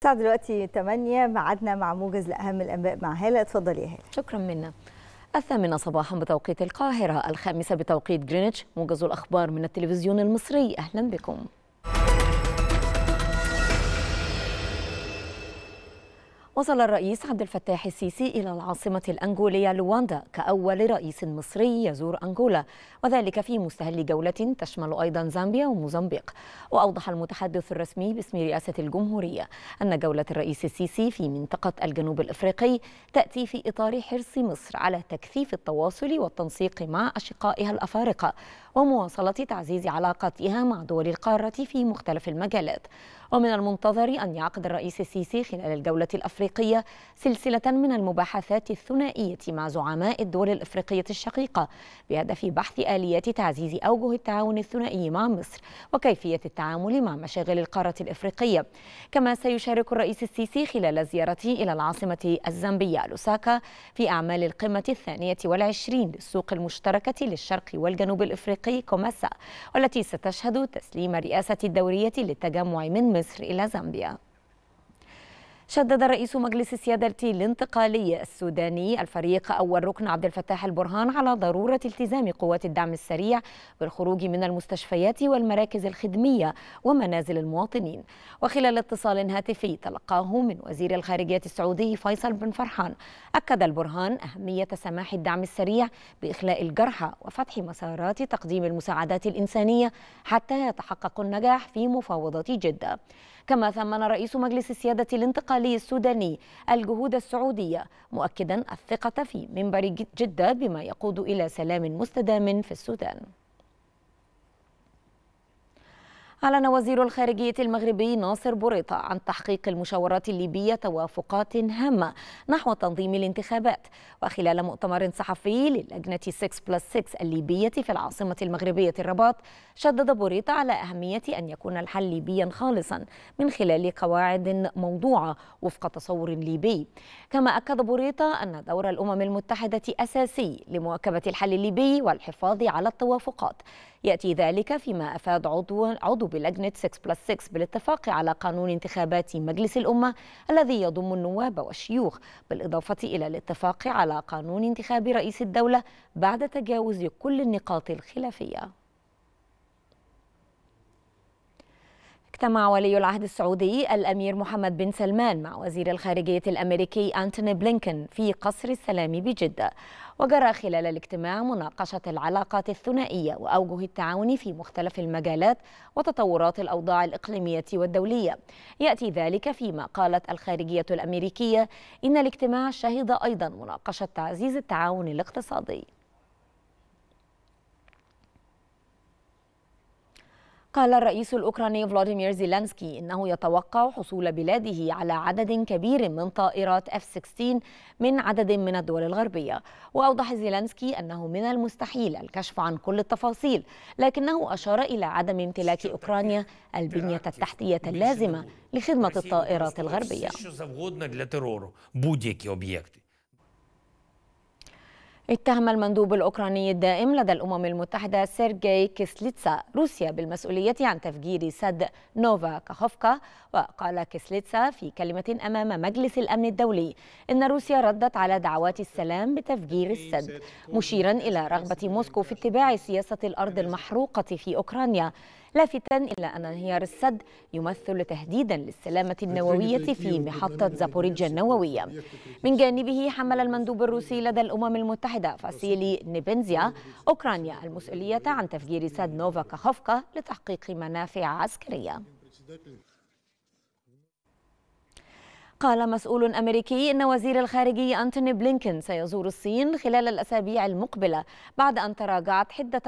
الساعة دلوقتي 8 معادنا مع موجز لأهم الأنباء مع هالة اتفضلي يا هالة شكرا منا الثامنة صباحا بتوقيت القاهرة الخامسة بتوقيت جرينتش موجز الأخبار من التلفزيون المصري أهلا بكم وصل الرئيس عبد الفتاح السيسي إلى العاصمة الأنغولية لواندا كأول رئيس مصري يزور أنغولا وذلك في مستهل جولة تشمل أيضا زامبيا وموزمبيق وأوضح المتحدث الرسمي باسم رئاسة الجمهورية أن جولة الرئيس السيسي في منطقة الجنوب الإفريقي تأتي في إطار حرص مصر على تكثيف التواصل والتنسيق مع أشقائها الأفارقة ومواصلة تعزيز علاقاتها مع دول القارة في مختلف المجالات ومن المنتظر أن يعقد الرئيس السيسي خلال الجولة الأفريقية سلسلة من المباحثات الثنائية مع زعماء الدول الأفريقية الشقيقة بهدف بحث آليات تعزيز أوجه التعاون الثنائي مع مصر وكيفية التعامل مع مشاغل القارة الإفريقية كما سيشارك الرئيس السيسي خلال زيارته إلى العاصمة الزامبية لوساكا في أعمال القمة الثانية والعشرين للسوق المشتركة للشرق والجنوب الإفريقي كوماسا والتي ستشهد تسليم رئاسة الدورية للتجمع من Misri Zambia. شدد رئيس مجلس السيادة الانتقالي السوداني الفريق أول ركن عبد الفتاح البرهان على ضرورة التزام قوات الدعم السريع بالخروج من المستشفيات والمراكز الخدمية ومنازل المواطنين وخلال اتصال هاتفي تلقاه من وزير الخارجية السعودي فيصل بن فرحان أكد البرهان أهمية سماح الدعم السريع بإخلاء الجرحى وفتح مسارات تقديم المساعدات الإنسانية حتى يتحقق النجاح في مفاوضات جدة كما ثمن رئيس مجلس السيادة الانتقالي الانتقالي السوداني الجهود السعودية مؤكدا الثقة في منبر جدة بما يقود إلى سلام مستدام في السودان أعلن وزير الخارجية المغربي ناصر بوريطة عن تحقيق المشاورات الليبية توافقات هامة نحو تنظيم الانتخابات وخلال مؤتمر صحفي للجنة 6 بلس 6 الليبية في العاصمة المغربية الرباط شدد بوريطة على أهمية أن يكون الحل ليبيا خالصا من خلال قواعد موضوعة وفق تصور ليبي كما أكد بوريطة أن دور الأمم المتحدة أساسي لمواكبة الحل الليبي والحفاظ على التوافقات يأتي ذلك فيما أفاد عضو, عضو بلجنة 6 بلس 6 بالاتفاق على قانون انتخابات مجلس الأمة الذي يضم النواب والشيوخ بالإضافة إلى الاتفاق على قانون انتخاب رئيس الدولة بعد تجاوز كل النقاط الخلافية اجتمع ولي العهد السعودي الأمير محمد بن سلمان مع وزير الخارجية الأمريكي أنتوني بلينكن في قصر السلام بجدة وجرى خلال الاجتماع مناقشة العلاقات الثنائية وأوجه التعاون في مختلف المجالات وتطورات الأوضاع الإقليمية والدولية يأتي ذلك فيما قالت الخارجية الأمريكية إن الاجتماع شهد أيضا مناقشة تعزيز التعاون الاقتصادي قال الرئيس الأوكراني فلاديمير زيلانسكي إنه يتوقع حصول بلاده على عدد كبير من طائرات F-16 من عدد من الدول الغربية وأوضح زيلانسكي أنه من المستحيل الكشف عن كل التفاصيل لكنه أشار إلى عدم امتلاك أوكرانيا البنية التحتية اللازمة لخدمة الطائرات الغربية اتهم المندوب الأوكراني الدائم لدى الأمم المتحدة سيرجي كيسليتسا روسيا بالمسؤولية عن تفجير سد نوفا كاخوفكا وقال كيسليتسا في كلمة أمام مجلس الأمن الدولي إن روسيا ردت على دعوات السلام بتفجير السد مشيرا إلى رغبة موسكو في اتباع سياسة الأرض المحروقة في أوكرانيا لافتا إلى أن انهيار السد يمثل تهديدا للسلامة النووية في محطة زابوريجيا النووية من جانبه حمل المندوب الروسي لدى الأمم المتحدة فاسيلي نيبنزيا أوكرانيا المسؤولية عن تفجير سد نوفا كاخوفكا لتحقيق منافع عسكرية قال مسؤول أمريكي أن وزير الخارجية أنتوني بلينكن سيزور الصين خلال الأسابيع المقبلة بعد أن تراجعت حدة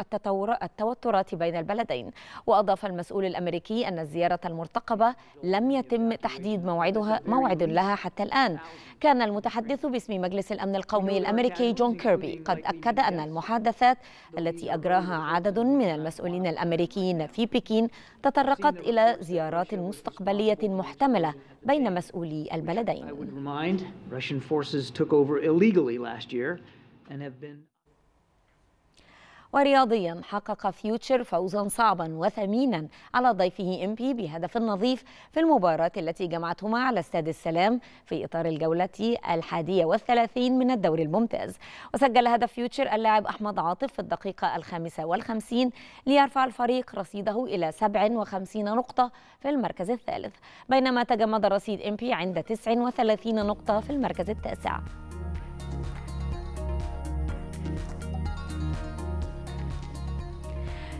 التطور التوترات بين البلدين وأضاف المسؤول الأمريكي أن الزيارة المرتقبة لم يتم تحديد موعدها موعد لها حتى الآن كان المتحدث باسم مجلس الأمن القومي الأمريكي جون كيربي قد أكد أن المحادثات التي أجراها عدد من المسؤولين الأمريكيين في بكين تطرقت إلى زيارات مستقبلية محتملة بين مسؤولي البلدين. ورياضيا حقق فيوتشر فوزا صعبا وثمينا على ضيفه إمبي بهدف نظيف في المباراة التي جمعتهما على استاد السلام في إطار الجولة الحادية والثلاثين من الدوري الممتاز وسجل هدف فيوتشر اللاعب أحمد عاطف في الدقيقة الخامسة والخمسين ليرفع الفريق رصيده إلى 57 نقطة في المركز الثالث بينما تجمد رصيد إمبي عند 39 نقطة في المركز التاسع